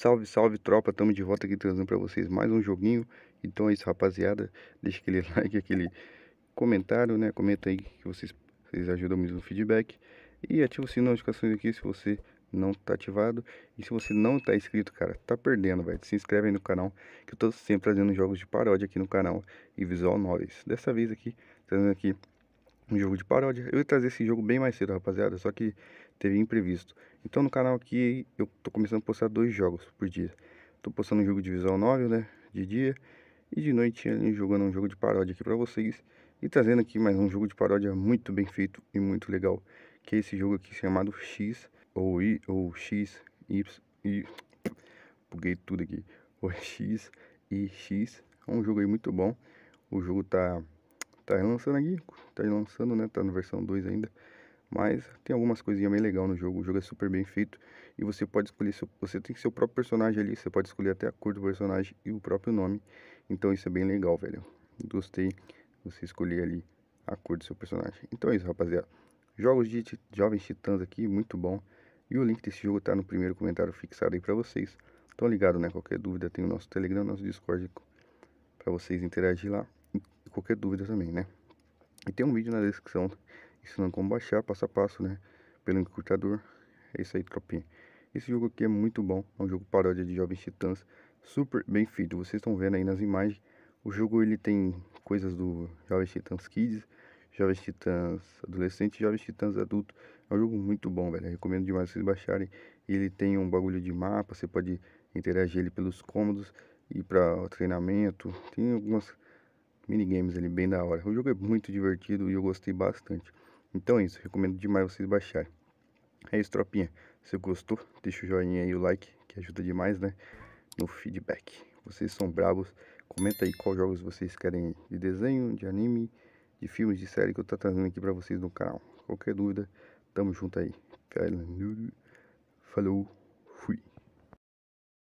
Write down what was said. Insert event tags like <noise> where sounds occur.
Salve, salve tropa, tamo de volta aqui trazendo para vocês mais um joguinho. Então é isso, rapaziada. Deixa aquele <laughs> like, aquele comentário, né? Comenta aí que vocês, vocês ajudam muito no feedback. E ativa o sininho de notificações aqui se você não tá ativado. E se você não tá inscrito, cara, tá perdendo, velho. Se inscreve aí no canal, que eu tô sempre trazendo jogos de paródia aqui no canal e visual novels. Dessa vez aqui, trazendo aqui um jogo de paródia. Eu ia trazer esse jogo bem mais cedo, rapaziada, só que teve imprevisto. Então no canal aqui eu tô começando a postar dois jogos por dia. Tô postando um jogo de visual novel, né, de dia, e de noite ali jogando um jogo de paródia aqui pra vocês. E trazendo aqui mais um jogo de paródia muito bem feito e muito legal, que é esse jogo aqui chamado X, ou I, ou X, Y, I, buguei tudo aqui, ou X, e X. É um jogo aí muito bom, o jogo tá tá lançando aqui, tá lançando, né? Tá na versão 2 ainda. Mas tem algumas coisinhas bem legal no jogo. O jogo é super bem feito. E você pode escolher. Seu, você tem seu próprio personagem ali. Você pode escolher até a cor do personagem e o próprio nome. Então isso é bem legal, velho. Gostei você escolher ali a cor do seu personagem. Então é isso, rapaziada. Jogos de Jovens Titãs aqui, muito bom. E o link desse jogo tá no primeiro comentário fixado aí pra vocês. Então ligado, né? Qualquer dúvida tem o nosso Telegram, nosso Discord pra vocês interagir lá qualquer dúvida também, né? E tem um vídeo na descrição ensinando como baixar passo a passo, né? Pelo encurtador. É isso aí, tropinha. Esse jogo aqui é muito bom, é um jogo paródia de Jovens Titãs, super bem feito. Vocês estão vendo aí nas imagens, o jogo ele tem coisas do Jovens Titãs Kids, Jovens Titãs Adolescente Jovens Titãs Adulto. É um jogo muito bom, velho. Eu recomendo demais vocês baixarem. Ele tem um bagulho de mapa, você pode interagir ele pelos cômodos e para treinamento. Tem algumas minigames ali bem da hora. O jogo é muito divertido e eu gostei bastante. Então é isso, recomendo demais vocês baixarem. É isso, tropinha. Se gostou, deixa o joinha e o like, que ajuda demais, né? No feedback. Vocês são bravos. Comenta aí quais jogos vocês querem de desenho, de anime, de filmes, de série que eu tô trazendo aqui pra vocês no canal. Qualquer dúvida, tamo junto aí. Falou!